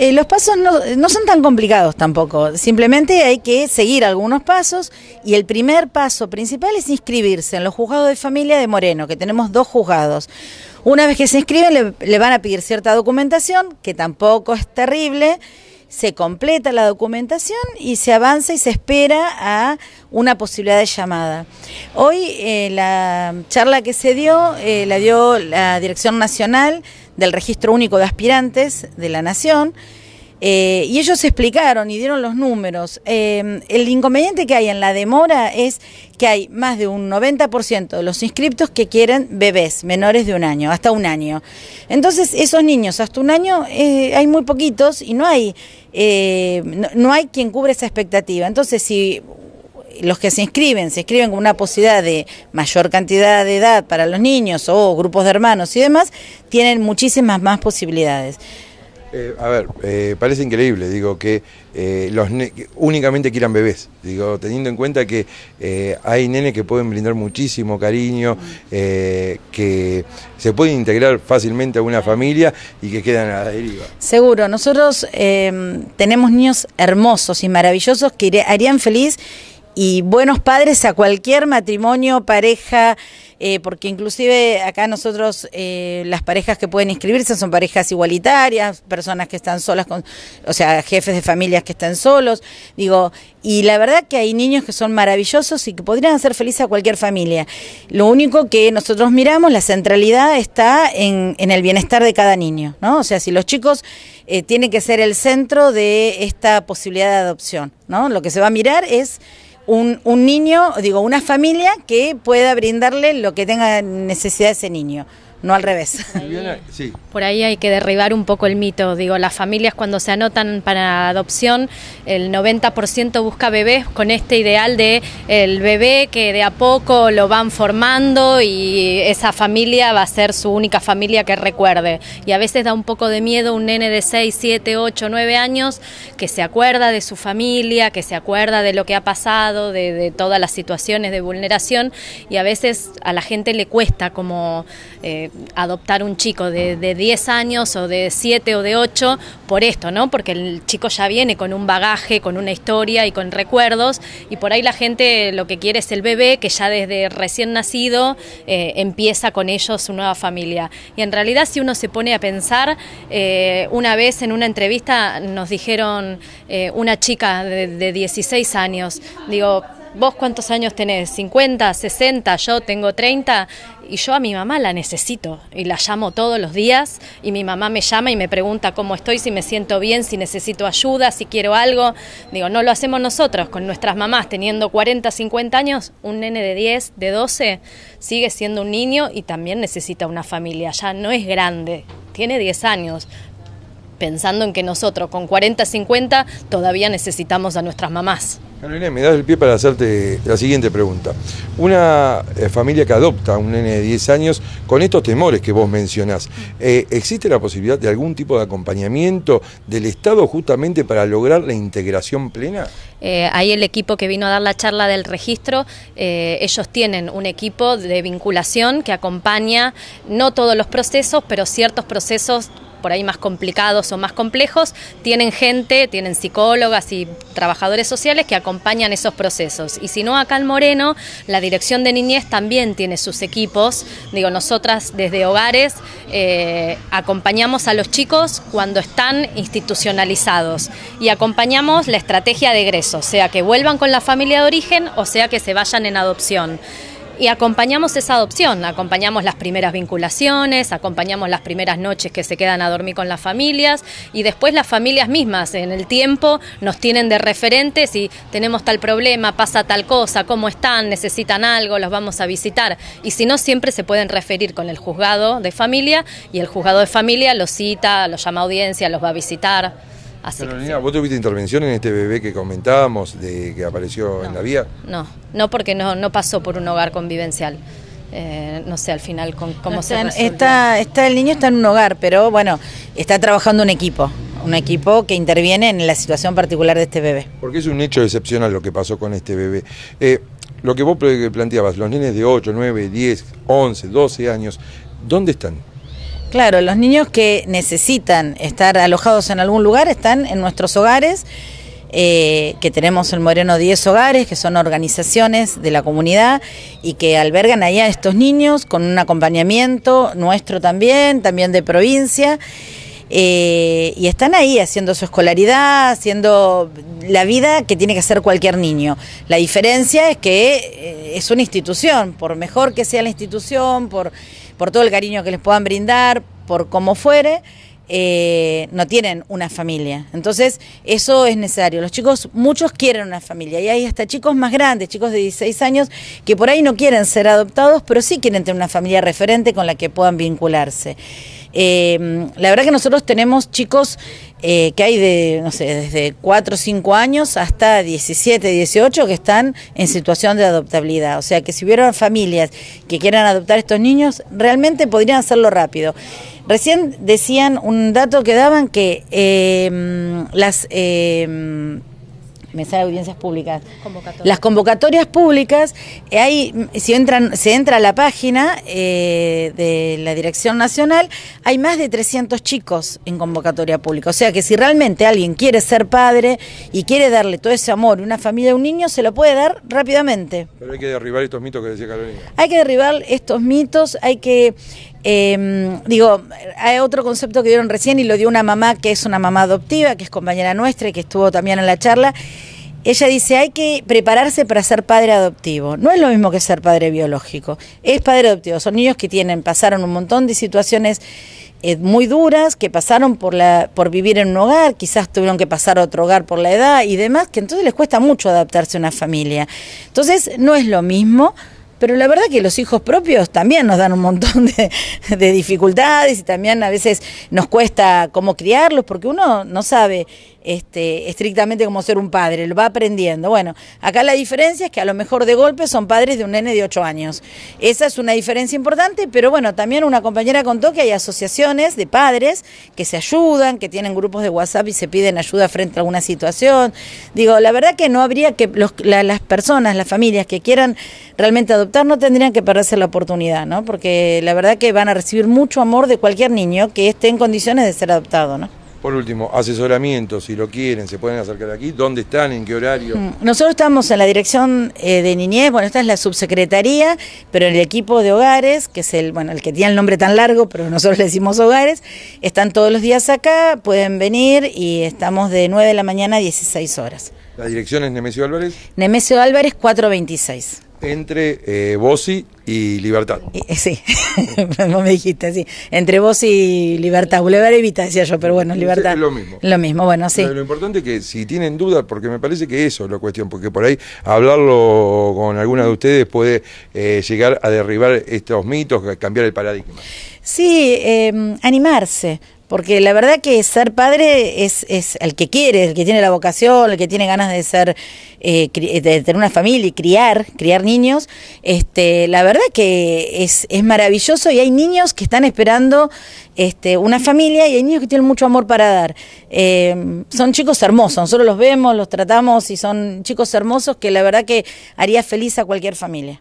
Eh, los pasos no, son tan complicados tampoco, simplemente hay que seguir algunos pasos y el primer paso principal es inscribirse en los juzgados de familia de Moreno, que tenemos dos juzgados. Una vez que se inscriben le, van a pedir cierta documentación, que tampoco es terrible, se completa la documentación y se avanza y se espera a una posibilidad de llamada. Hoy eh, la charla que se dio eh, la dio la Dirección Nacional del Registro Único de Aspirantes de la Nación. Eh, y ellos explicaron y dieron los números. Eh, el inconveniente que hay en la demora es que hay más de un 90% de los inscriptos que quieren bebés menores de un año, hasta un año. Entonces, esos niños hasta un año eh, hay muy poquitos y no hay, no, hay quien cubre esa expectativa. Entonces, si los que se inscriben, se inscriben con una posibilidad de mayor cantidad de edad para los niños o grupos de hermanos y demás, tienen muchísimas más posibilidades. Eh, a ver, eh, parece increíble, digo, que eh, los únicamente quieran bebés, digo, teniendo en cuenta que hay nenes que pueden brindar muchísimo cariño, que se pueden integrar fácilmente a una familia y que quedan a la deriva. Seguro, nosotros tenemos niños hermosos y maravillosos que harían feliz y buenos padres a cualquier matrimonio, pareja, eh, porque inclusive acá nosotros eh, las parejas que pueden inscribirse son parejas igualitarias, personas que están solas, con, o sea, jefes de familias que están solos, digo, y la verdad que hay niños que son maravillosos y que podrían hacer feliz a cualquier familia. Lo único que nosotros miramos, la centralidad está en, el bienestar de cada niño, ¿no? O sea, si los chicos eh, tienen que ser el centro de esta posibilidad de adopción, ¿no? Lo que se va a mirar es un, un niño, digo, una familia que pueda brindarle lo que tenga necesidad ese niño no al revés. Por ahí, hay que derribar un poco el mito. Digo, las familias cuando se anotan para adopción, el 90% busca bebés con este ideal de el bebé que de a poco lo van formando y esa familia va a ser su única familia que recuerde. Y a veces da un poco de miedo un nene de 6, 7, 8, 9 años que se acuerda de su familia, que se acuerda de lo que ha pasado, de, todas las situaciones de vulneración y a veces a la gente le cuesta como... Eh, adoptar un chico de, de, 10 años o de 7 o de 8 por esto, ¿no? Porque el chico ya viene con un bagaje, con una historia y con recuerdos y por ahí la gente lo que quiere es el bebé que ya desde recién nacido eh, empieza con ellos su nueva familia. Y en realidad si uno se pone a pensar, eh, una vez en una entrevista nos dijeron eh, una chica de, de 16 años, digo, vos cuántos años tenés, 50, 60, yo tengo 30 y yo a mi mamá la necesito y la llamo todos los días y mi mamá me llama y me pregunta cómo estoy, si me siento bien, si necesito ayuda, si quiero algo. Digo, no lo hacemos nosotros con nuestras mamás teniendo 40, 50 años, un nene de 10, de 12 sigue siendo un niño y también necesita una familia, ya no es grande, tiene 10 años, pensando en que nosotros con 40, 50 todavía necesitamos a nuestras mamás. Carolina, me das el pie para hacerte la siguiente pregunta. Una eh, familia que adopta a un nene de 10 años con estos temores que vos mencionás, eh, ¿existe la posibilidad de algún tipo de acompañamiento del Estado justamente para lograr la integración plena? Eh, ahí el equipo que vino a dar la charla del registro, eh, ellos tienen un equipo de vinculación que acompaña no todos los procesos, pero ciertos procesos por ahí más complicados o más complejos, tienen gente, tienen psicólogas y trabajadores sociales que acompañan esos procesos. Y si no, acá en Moreno, la Dirección de Niñez también tiene sus equipos. Digo, nosotras desde hogares eh, acompañamos a los chicos cuando están institucionalizados y acompañamos la estrategia de egreso, sea que vuelvan con la familia de origen o sea que se vayan en adopción y acompañamos esa adopción, acompañamos las primeras vinculaciones, acompañamos las primeras noches que se quedan a dormir con las familias y después las familias mismas en el tiempo nos tienen de referentes y tenemos tal problema, pasa tal cosa, cómo están, necesitan algo, los vamos a visitar y si no siempre se pueden referir con el juzgado de familia y el juzgado de familia los cita, los llama a audiencia, los va a visitar. ¿vos tuviste intervención en este bebé que comentábamos, de que apareció en la vía? No, no porque no, pasó por un hogar convivencial. Eh, no sé al final con, cómo se está, El niño está en un hogar, pero bueno, está trabajando un equipo, un equipo que interviene en la situación particular de este bebé. Porque es un hecho excepcional lo que pasó con este bebé. Eh, lo que vos planteabas, los niños de 8, 9, 10, 11, 12 años, ¿dónde están? Claro, los niños que necesitan estar alojados en algún lugar están en nuestros hogares, eh, que tenemos en Moreno 10 hogares, que son organizaciones de la comunidad y que albergan allá a estos niños con un acompañamiento nuestro también, también de provincia. Eh, y están ahí haciendo su escolaridad, haciendo la vida que tiene que hacer cualquier niño. La diferencia es que eh, es una institución, por mejor que sea la institución, por, todo el cariño que les puedan brindar, por como fuere. Eh, no tienen una familia. Entonces, eso es necesario. Los chicos, muchos quieren una familia. Y hay hasta chicos más grandes, chicos de 16 años, que por ahí no quieren ser adoptados, pero sí quieren tener una familia referente con la que puedan vincularse. Em, la verdad que nosotros tenemos chicos eh, que hay de, no sé, desde 4 o 5 años hasta 17, 18 que están en situación de adoptabilidad. O sea que si hubieran familias que quieran adoptar estos niños, realmente podrían hacerlo rápido. Recién decían un dato que daban que eh, las em, ¿Mesas de audiencias públicas. Las convocatorias públicas, hay, eh, mm, si entran, se entra a la página eh, de la Dirección Nacional, hay más de 300 chicos en convocatoria pública. O sea que si realmente alguien quiere ser padre y quiere darle todo ese amor a una familia, a un niño, se lo puede dar rápidamente. Pero hay que derribar estos mitos que decía Carolina. Hay que derribar estos mitos, hay que Em, digo, hay otro concepto que dieron recién y lo dio una mamá que es una mamá adoptiva, que es compañera nuestra y que estuvo también en la charla. Ella dice, hay que prepararse para ser padre adoptivo. No es lo mismo que ser padre biológico. Es padre adoptivo. Son niños que tienen, pasaron un montón de situaciones eh, muy duras, que pasaron por, la, por vivir en un hogar, quizás tuvieron que pasar a otro hogar por la edad y demás, que entonces les cuesta mucho adaptarse a una familia. Entonces, no es lo mismo pero la verdad que los hijos propios también nos dan un montón de, de dificultades y también a veces nos cuesta cómo criarlos porque uno no sabe este, estrictamente como ser un padre, lo va aprendiendo. Bueno, acá la diferencia es que a lo mejor de golpe son padres de un nene de 8 años. Esa es una diferencia importante, pero bueno, también una compañera contó que hay asociaciones de padres que se ayudan, que tienen grupos de WhatsApp y se piden ayuda frente a alguna situación. Digo, la verdad que no habría que las personas, las familias que quieran realmente adoptar no tendrían que perderse la oportunidad, ¿no? Porque la verdad que van a recibir mucho amor de cualquier niño que esté en condiciones de ser adoptado, ¿no? Por último, asesoramiento, si lo quieren, se pueden acercar aquí. ¿Dónde están? ¿En qué horario? Mm, nosotros estamos en la dirección eh, de niñez, bueno, esta es la subsecretaría, pero en el equipo de hogares, que es el, bueno, el que tiene el nombre tan largo, pero nosotros le decimos hogares, están todos los días acá, pueden venir y estamos de 9 de la mañana a 16 horas. ¿La dirección es Nemesio Álvarez? Nemesio Álvarez 426 entre eh, y Libertad. Eh, sí, vos me dijiste así. Entre vos y Libertad, Boulevard Evita, decía yo, pero bueno, Libertad. lo mismo. Lo mismo, bueno, sí. lo importante es que si tienen dudas, porque me parece que eso es la cuestión, porque por ahí hablarlo con alguna de ustedes puede eh, llegar a derribar estos mitos, cambiar el paradigma. Sí, em, animarse, porque la verdad que ser padre es, el que quiere, el que tiene la vocación, el que tiene ganas de ser, eh, eh, de tener una familia y criar, criar niños, este, la verdad que es, maravilloso y hay niños que están esperando este, una familia y hay niños que tienen mucho amor para dar. Eh, son chicos hermosos, nosotros los vemos, los tratamos y son chicos hermosos que la verdad que haría feliz a cualquier familia.